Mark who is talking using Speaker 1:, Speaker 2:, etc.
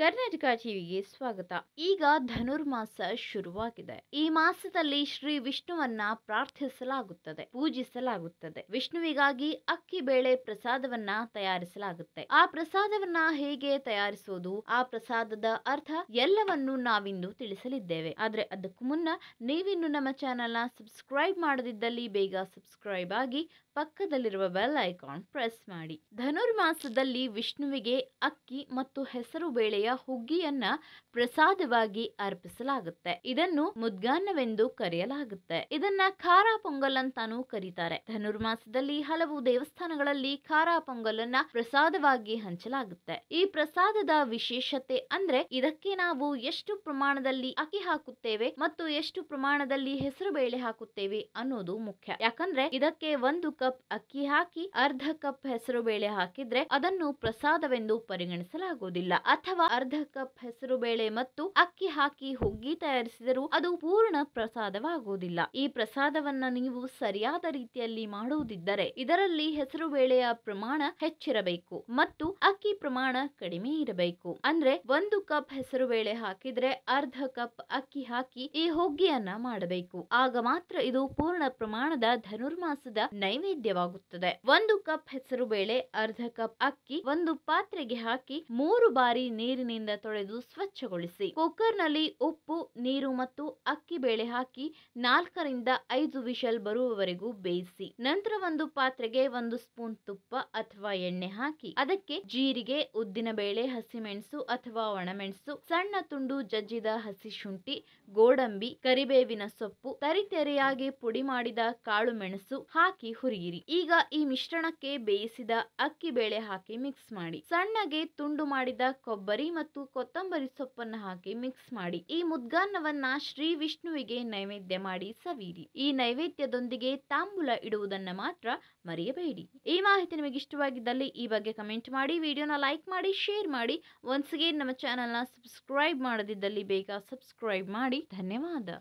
Speaker 1: ಕರ್ನಾಟಕ ಟಿವಿಗೆ ಸ್ವಾಗತ ಈಗ ಧನುರ್ಮಾಸ ಶುರುವಾಗಿದೆ ಈ ಮಾಸದಲ್ಲಿ ಶ್ರೀ ವಿಷ್ಣುವನ್ನ ಪ್ರಾರ್ಥಿಸಲಾಗುತ್ತದೆ ಪೂಜಿಸಲಾಗುತ್ತದೆ ವಿಷ್ಣುವಿಗಾಗಿ ಅಕ್ಕಿ ಬೇಳೆ ಪ್ರಸಾದವನ್ನ ತಯಾರಿಸಲಾಗುತ್ತೆ ಆ ಪ್ರಸಾದವನ್ನ ಹೇಗೆ ತಯಾರಿಸುವುದು ಆ ಪ್ರಸಾದದ ಅರ್ಥ ಎಲ್ಲವನ್ನು ನಾವಿಂದು ತಿಳಿಸಲಿದ್ದೇವೆ ಆದ್ರೆ ಅದಕ್ಕೂ ಮುನ್ನ ನೀವಿನ್ನು ನಮ್ಮ ಚಾನೆಲ್ನ ಸಬ್ಸ್ಕ್ರೈಬ್ ಮಾಡದಿದ್ದಲ್ಲಿ ಬೇಗ ಸಬ್ಸ್ಕ್ರೈಬ್ ಆಗಿ ಪಕ್ಕದಲ್ಲಿರುವ ಬೆಲ್ ಐಕಾನ್ ಪ್ರೆಸ್ ಮಾಡಿ ಧನುರ್ಮಾಸದಲ್ಲಿ ವಿಷ್ಣುವಿಗೆ ಅಕ್ಕಿ ಮತ್ತು ಹೆಸರು ಬೇಳೆಯ ಬಗೆಯ ಹುಗ್ಗಿಯನ್ನ ಪ್ರಸಾದವಾಗಿ ಅರ್ಪಿಸಲಾಗುತ್ತೆ ಇದನ್ನು ಮುದ್ಗಾನ್ನವೆಂದು ಕರೆಯಲಾಗುತ್ತೆ ಇದನ್ನ ಖಾರ ಪೊಂಗಲ್ ಅಂತಾನೂ ಕರೀತಾರೆ ಧನುರ್ಮಾಸದಲ್ಲಿ ಹಲವು ದೇವಸ್ಥಾನಗಳಲ್ಲಿ ಖಾರ ಪೊಂಗಲನ್ನ ಪ್ರಸಾದವಾಗಿ ಹಂಚಲಾಗುತ್ತೆ ಈ ಪ್ರಸಾದದ ವಿಶೇಷತೆ ಅಂದ್ರೆ ಇದಕ್ಕೆ ನಾವು ಎಷ್ಟು ಪ್ರಮಾಣದಲ್ಲಿ ಅಕ್ಕಿ ಹಾಕುತ್ತೇವೆ ಮತ್ತು ಎಷ್ಟು ಪ್ರಮಾಣದಲ್ಲಿ ಹೆಸರು ಬೇಳೆ ಹಾಕುತ್ತೇವೆ ಅನ್ನೋದು ಮುಖ್ಯ ಯಾಕಂದ್ರೆ ಇದಕ್ಕೆ ಒಂದು ಕಪ್ ಅಕ್ಕಿ ಹಾಕಿ ಅರ್ಧ ಕಪ್ ಹೆಸರು ಬೇಳೆ ಹಾಕಿದ್ರೆ ಅದನ್ನು ಪ್ರಸಾದವೆಂದು ಪರಿಗಣಿಸಲಾಗುವುದಿಲ್ಲ ಅಥವಾ ಅರ್ಧ ಕಪ್ ಹೆಸರು ಬೇಳೆ ಮತ್ತು ಅಕ್ಕಿ ಹಾಕಿ ಹುಗ್ಗಿ ತಯಾರಿಸಿದರೂ ಅದು ಪೂರ್ಣ ಪ್ರಸಾದವಾಗುವುದಿಲ್ಲ ಈ ಪ್ರಸಾದವನ್ನ ನೀವು ಸರಿಯಾದ ರೀತಿಯಲ್ಲಿ ಮಾಡುವುದಿದ್ದರೆ ಇದರಲ್ಲಿ ಹೆಸರು ಬೇಳೆಯ ಪ್ರಮಾಣ ಹೆಚ್ಚಿರಬೇಕು ಮತ್ತು ಅಕ್ಕಿ ಪ್ರಮಾಣ ಕಡಿಮೆ ಇರಬೇಕು ಅಂದ್ರೆ ಒಂದು ಕಪ್ ಹೆಸರು ಬೇಳೆ ಹಾಕಿದ್ರೆ ಅರ್ಧ ಕಪ್ ಅಕ್ಕಿ ಹಾಕಿ ಈ ಹುಗ್ಗಿಯನ್ನ ಮಾಡಬೇಕು ಆಗ ಮಾತ್ರ ಇದು ಪೂರ್ಣ ಪ್ರಮಾಣದ ಧನುರ್ಮಾಸದ ನೈವೇದ್ಯವಾಗುತ್ತದೆ ಒಂದು ಕಪ್ ಹೆಸರು ಬೇಳೆ ಅರ್ಧ ಕಪ್ ಅಕ್ಕಿ ಒಂದು ಪಾತ್ರೆಗೆ ಹಾಕಿ ಮೂರು ಬಾರಿ ನೀರಿನ ನೀರಿನಿಂದ ತೊಳೆದು ಸ್ವಚ್ಛಗೊಳಿಸಿ ಕುಕ್ಕರ್ನಲ್ಲಿ ಉಪ್ಪು ನೀರು ಮತ್ತು ಅಕ್ಕಿ ಬೇಳೆ ಹಾಕಿ ನಾಲ್ಕರಿಂದ ಐದು ವಿಷಲ್ ಬರುವವರೆಗೂ ಬೇಯಿಸಿ ನಂತರ ಒಂದು ಪಾತ್ರೆಗೆ ಒಂದು ಸ್ಪೂನ್ ತುಪ್ಪ ಅಥವಾ ಎಣ್ಣೆ ಹಾಕಿ ಅದಕ್ಕೆ ಜೀರಿಗೆ ಉದ್ದಿನ ಬೇಳೆ ಹಸಿಮೆಣಸು ಅಥವಾ ಒಣಮೆಣಸು ಸಣ್ಣ ತುಂಡು ಜಜ್ಜಿದ ಹಸಿ ಶುಂಠಿ ಗೋಡಂಬಿ ಕರಿಬೇವಿನ ಸೊಪ್ಪು ತರಿತೆರೆಯಾಗಿ ಪುಡಿ ಮಾಡಿದ ಕಾಳು ಮೆಣಸು ಹಾಕಿ ಹುರಿಯಿರಿ ಈಗ ಈ ಮಿಶ್ರಣಕ್ಕೆ ಬೇಯಿಸಿದ ಅಕ್ಕಿ ಬೇಳೆ ಹಾಕಿ ಮಿಕ್ಸ್ ಮಾಡಿ ಸಣ್ಣಗೆ ತುಂಡು ಮಾಡಿದ ಕೊಬ್ಬರಿ ಮತ್ತು ಕೊತ್ತಂಬರಿ ಸೊಪ್ಪನ್ನು ಹಾಕಿ ಮಿಕ್ಸ್ ಮಾಡಿ ಈ ಮುದ್ಗಾನ್ನವನ್ನ ಶ್ರೀ ವಿಷ್ಣುವಿಗೆ ನೈವೇದ್ಯ ಮಾಡಿ ಸವಿರಿ ಈ ನೈವೇದ್ಯದೊಂದಿಗೆ ತಾಂಬೂಲ ಇಡುವುದನ್ನು ಮಾತ್ರ ಮರೆಯಬೇಡಿ ಈ ಮಾಹಿತಿ ನಿಮಗೆ ಇಷ್ಟವಾಗಿದ್ದಲ್ಲಿ ಈ ಬಗ್ಗೆ ಕಮೆಂಟ್ ಮಾಡಿ ವಿಡಿಯೋನ ಲೈಕ್ ಮಾಡಿ ಶೇರ್ ಮಾಡಿ ಒನ್ಸ್ ಅಗೇನ್ ನಮ್ಮ ಚಾನಲ್ನ ಸಬ್ಸ್ಕ್ರೈಬ್ ಮಾಡದಿದ್ದಲ್ಲಿ ಬೇಗ ಸಬ್ಸ್ಕ್ರೈಬ್ ಮಾಡಿ ಧನ್ಯವಾದ